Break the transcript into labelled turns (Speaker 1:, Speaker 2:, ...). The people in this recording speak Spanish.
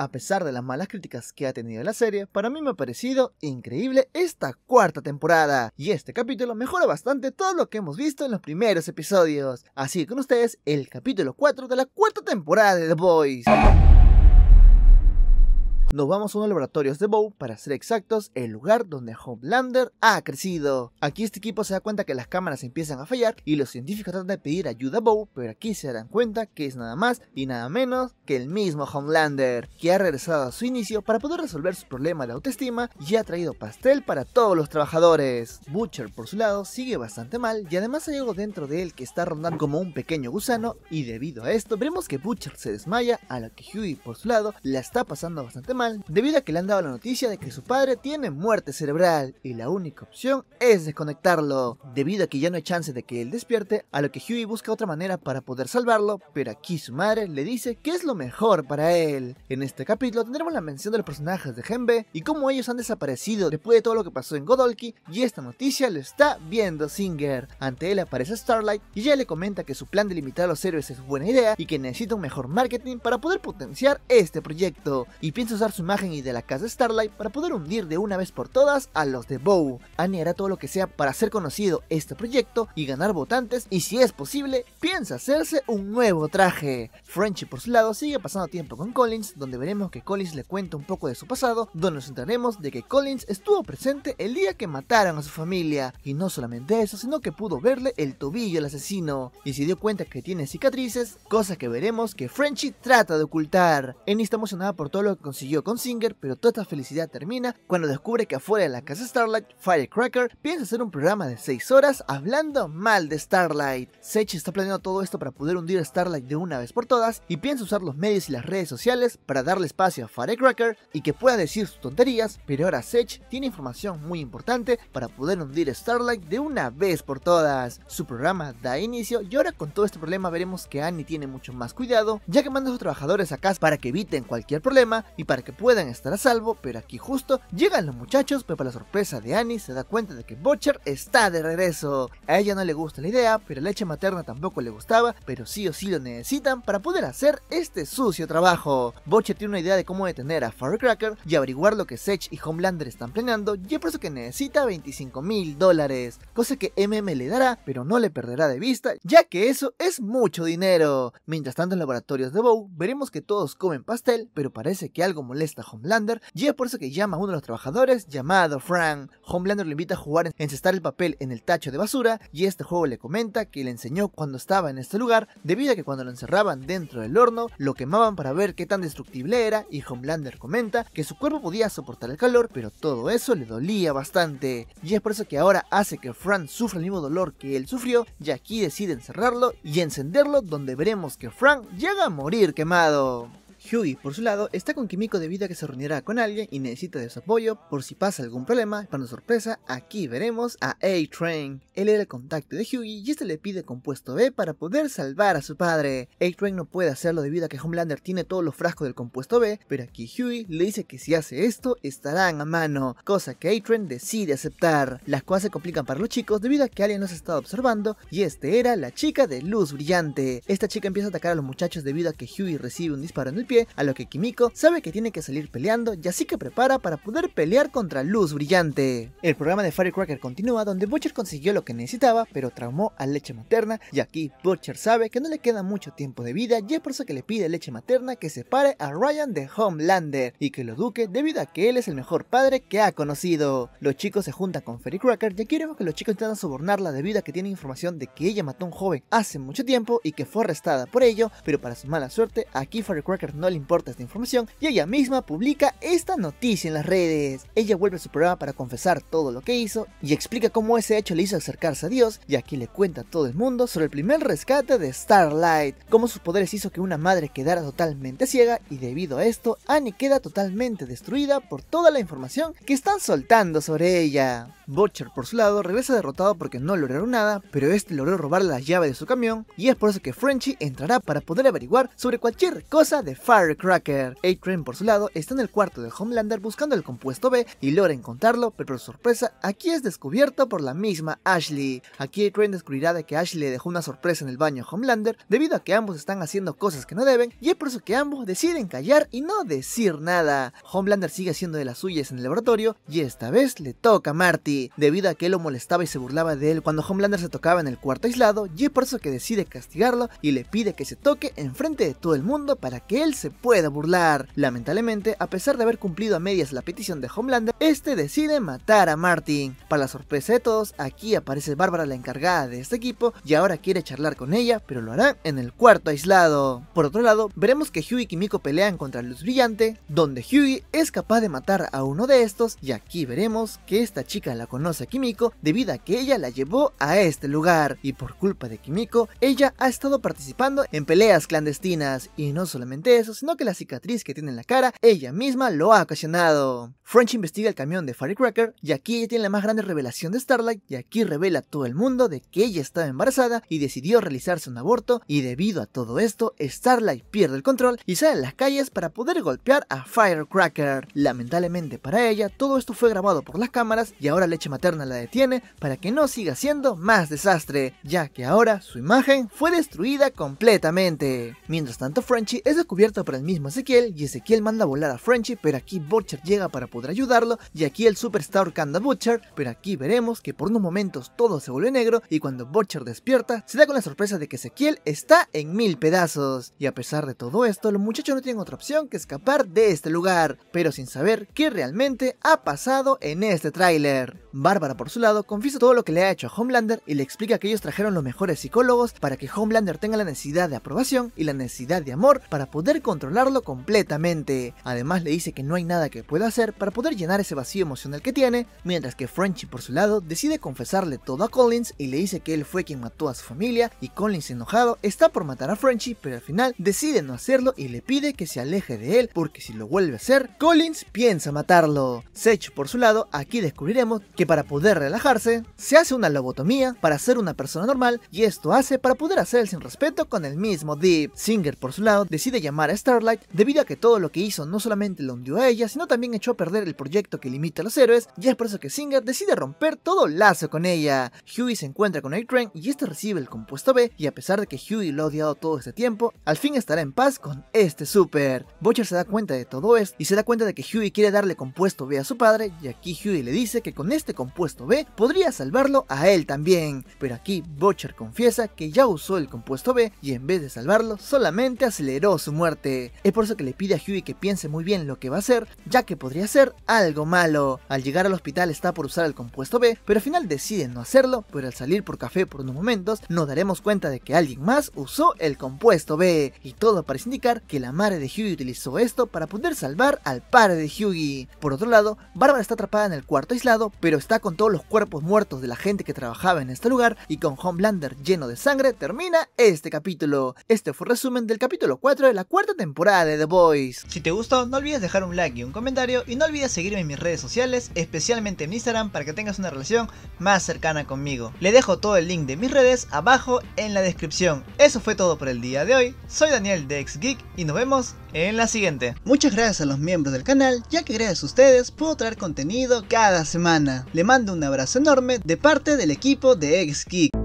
Speaker 1: A pesar de las malas críticas que ha tenido la serie, para mí me ha parecido increíble esta cuarta temporada. Y este capítulo mejora bastante todo lo que hemos visto en los primeros episodios. Así que con ustedes, el capítulo 4 de la cuarta temporada de The Boys. Nos vamos a unos laboratorios de Bow, para ser exactos, el lugar donde Homelander ha crecido. Aquí este equipo se da cuenta que las cámaras empiezan a fallar y los científicos tratan de pedir ayuda a Bow, pero aquí se dan cuenta que es nada más y nada menos que el mismo Homelander, que ha regresado a su inicio para poder resolver su problema de autoestima y ha traído pastel para todos los trabajadores. Butcher, por su lado, sigue bastante mal y además hay algo dentro de él que está rondando como un pequeño gusano y debido a esto veremos que Butcher se desmaya a lo que Hughie por su lado, la está pasando bastante mal debido a que le han dado la noticia de que su padre tiene muerte cerebral y la única opción es desconectarlo, debido a que ya no hay chance de que él despierte, a lo que Huey busca otra manera para poder salvarlo, pero aquí su madre le dice que es lo mejor para él. En este capítulo tendremos la mención de los personajes de Genbe y cómo ellos han desaparecido después de todo lo que pasó en Godolki y esta noticia lo está viendo Singer. Ante él aparece Starlight y ya le comenta que su plan de limitar a los héroes es buena idea y que necesita un mejor marketing para poder potenciar este proyecto y piensa usar su imagen y de la casa Starlight para poder hundir de una vez por todas a los de Bow. Annie hará todo lo que sea para hacer conocido este proyecto y ganar votantes y si es posible, piensa hacerse un nuevo traje. Frenchy por su lado sigue pasando tiempo con Collins, donde veremos que Collins le cuenta un poco de su pasado, donde nos enteraremos de que Collins estuvo presente el día que mataron a su familia, y no solamente eso, sino que pudo verle el tobillo al asesino, y se dio cuenta que tiene cicatrices, cosa que veremos que Frenchy trata de ocultar. Annie está emocionada por todo lo que consiguió con Singer, pero toda esta felicidad termina cuando descubre que afuera de la casa Starlight, Firecracker piensa hacer un programa de 6 horas hablando mal de Starlight. Sech está planeando todo esto para poder hundir a Starlight de una vez por todas y piensa usar los medios y las redes sociales para darle espacio a Firecracker y que pueda decir sus tonterías, pero ahora Sech tiene información muy importante para poder hundir a Starlight de una vez por todas. Su programa da inicio y ahora con todo este problema veremos que Annie tiene mucho más cuidado, ya que manda a sus trabajadores a casa para que eviten cualquier problema y para que puedan estar a salvo, pero aquí justo llegan los muchachos, pero para la sorpresa de Annie se da cuenta de que Butcher está de regreso. A ella no le gusta la idea, pero leche materna tampoco le gustaba, pero sí o sí lo necesitan para poder hacer este sucio trabajo. Butcher tiene una idea de cómo detener a Firecracker y averiguar lo que Sech y Homelander están planeando, y por eso que necesita 25 mil dólares, cosa que MM le dará, pero no le perderá de vista, ya que eso es mucho dinero. Mientras tanto en laboratorios de Bow, veremos que todos comen pastel, pero parece que algo molesta molesta Homelander y es por eso que llama a uno de los trabajadores llamado Frank. Homelander le invita a jugar encestar el papel en el tacho de basura y este juego le comenta que le enseñó cuando estaba en este lugar debido a que cuando lo encerraban dentro del horno lo quemaban para ver qué tan destructible era y Homelander comenta que su cuerpo podía soportar el calor pero todo eso le dolía bastante y es por eso que ahora hace que Frank sufra el mismo dolor que él sufrió y aquí decide encerrarlo y encenderlo donde veremos que Frank llega a morir quemado. Hughie por su lado, está con Kimiko debido a que se reunirá con alguien y necesita de su apoyo por si pasa algún problema. Para sorpresa, aquí veremos a A-Train. Él era el contacto de Huey y este le pide compuesto B para poder salvar a su padre. A-Train no puede hacerlo debido a que Homelander tiene todos los frascos del compuesto B, pero aquí Huey le dice que si hace esto estarán a mano, cosa que A-Train decide aceptar. Las cosas se complican para los chicos debido a que alguien los está observando y este era la chica de luz brillante. Esta chica empieza a atacar a los muchachos debido a que Huey recibe un disparo en el a lo que Kimiko sabe que tiene que salir peleando y así que prepara para poder pelear contra Luz Brillante. El programa de Firecracker continúa donde Butcher consiguió lo que necesitaba, pero traumó a leche materna y aquí Butcher sabe que no le queda mucho tiempo de vida y es por eso que le pide a leche materna que separe a Ryan de Homelander y que lo eduque debido a que él es el mejor padre que ha conocido. Los chicos se juntan con Firecracker y aquí vemos que los chicos intentan sobornarla debido a que tiene información de que ella mató a un joven hace mucho tiempo y que fue arrestada por ello, pero para su mala suerte aquí Firecracker no le importa esta información y ella misma publica esta noticia en las redes. Ella vuelve a su programa para confesar todo lo que hizo y explica cómo ese hecho le hizo acercarse a Dios y aquí le cuenta a todo el mundo sobre el primer rescate de Starlight, cómo sus poderes hizo que una madre quedara totalmente ciega y debido a esto Annie queda totalmente destruida por toda la información que están soltando sobre ella. Butcher por su lado regresa derrotado porque no lograron nada, pero este logró robar la llave de su camión y es por eso que Frenchy entrará para poder averiguar sobre cualquier cosa de Firecracker. a por su lado, está en el cuarto de Homelander buscando el compuesto B y logra encontrarlo, pero por sorpresa, aquí es descubierto por la misma Ashley. Aquí a descubrirá de que Ashley le dejó una sorpresa en el baño a Homelander debido a que ambos están haciendo cosas que no deben y es por eso que ambos deciden callar y no decir nada. Homelander sigue haciendo de las suyas en el laboratorio y esta vez le toca a Marty, debido a que él lo molestaba y se burlaba de él cuando Homelander se tocaba en el cuarto aislado y es por eso que decide castigarlo y le pide que se toque enfrente de todo el mundo para que él se pueda burlar. Lamentablemente, a pesar de haber cumplido a medias la petición de Homelander, este decide matar a Martin. Para la sorpresa de todos, aquí aparece Bárbara la encargada de este equipo y ahora quiere charlar con ella, pero lo hará en el cuarto aislado. Por otro lado, veremos que Huey y Kimiko pelean contra Luz Brillante, donde Huey es capaz de matar a uno de estos y aquí veremos que esta chica la conoce a Kimiko debido a que ella la llevó a este lugar y por culpa de Kimiko, ella ha estado participando en peleas clandestinas y no solamente eso, sino que la cicatriz que tiene en la cara ella misma lo ha ocasionado. French investiga el camión de Firecracker y aquí ella tiene la más grande revelación de Starlight y aquí revela a todo el mundo de que ella estaba embarazada y decidió realizarse un aborto y debido a todo esto Starlight pierde el control y sale a las calles para poder golpear a Firecracker. Lamentablemente para ella todo esto fue grabado por las cámaras y ahora leche materna la detiene para que no siga siendo más desastre, ya que ahora su imagen fue destruida completamente. Mientras tanto French es descubierto para el mismo Ezequiel y Ezequiel manda volar a Frenchy, pero aquí Butcher llega para poder ayudarlo y aquí el Superstar canta Butcher, pero aquí veremos que por unos momentos todo se vuelve negro y cuando Butcher despierta se da con la sorpresa de que Ezequiel está en mil pedazos. Y a pesar de todo esto, los muchachos no tienen otra opción que escapar de este lugar, pero sin saber qué realmente ha pasado en este tráiler. Bárbara por su lado confiesa todo lo que le ha hecho a Homelander y le explica que ellos trajeron los mejores psicólogos para que Homelander tenga la necesidad de aprobación y la necesidad de amor para poder controlarlo completamente. Además le dice que no hay nada que pueda hacer para poder llenar ese vacío emocional que tiene, mientras que Frenchy por su lado decide confesarle todo a Collins y le dice que él fue quien mató a su familia y Collins enojado está por matar a Frenchy pero al final decide no hacerlo y le pide que se aleje de él porque si lo vuelve a hacer, Collins piensa matarlo. Sech por su lado aquí descubriremos que para poder relajarse se hace una lobotomía para ser una persona normal y esto hace para poder hacer el sin respeto con el mismo Deep. Singer por su lado decide llamar Starlight debido a que todo lo que hizo no solamente lo hundió a ella, sino también echó a perder el proyecto que limita a los héroes, y es por eso que Singer decide romper todo lazo con ella. Huey se encuentra con a y este recibe el compuesto B, y a pesar de que Huey lo ha odiado todo este tiempo, al fin estará en paz con este super. Butcher se da cuenta de todo esto y se da cuenta de que Huey quiere darle compuesto B a su padre, y aquí Huey le dice que con este compuesto B podría salvarlo a él también. Pero aquí Butcher confiesa que ya usó el compuesto B y en vez de salvarlo solamente aceleró su muerte. Es por eso que le pide a Huey que piense muy bien lo que va a hacer, ya que podría ser algo malo. Al llegar al hospital está por usar el compuesto B, pero al final decide no hacerlo, pero al salir por café por unos momentos nos daremos cuenta de que alguien más usó el compuesto B, y todo parece indicar que la madre de Huey utilizó esto para poder salvar al padre de Hughie. Por otro lado, Barbara está atrapada en el cuarto aislado, pero está con todos los cuerpos muertos de la gente que trabajaba en este lugar y con Homelander lleno de sangre termina este capítulo. Este fue resumen del capítulo 4 de la cuarta temporada de The Boys. Si te gustó, no olvides dejar un like y un comentario y no olvides seguirme en mis redes sociales, especialmente en Instagram para que tengas una relación más cercana conmigo. Le dejo todo el link de mis redes abajo en la descripción. Eso fue todo por el día de hoy. Soy Daniel de Xgeek y nos vemos en la siguiente. Muchas gracias a los miembros del canal, ya que gracias a ustedes puedo traer contenido cada semana. Le mando un abrazo enorme de parte del equipo de Xgeek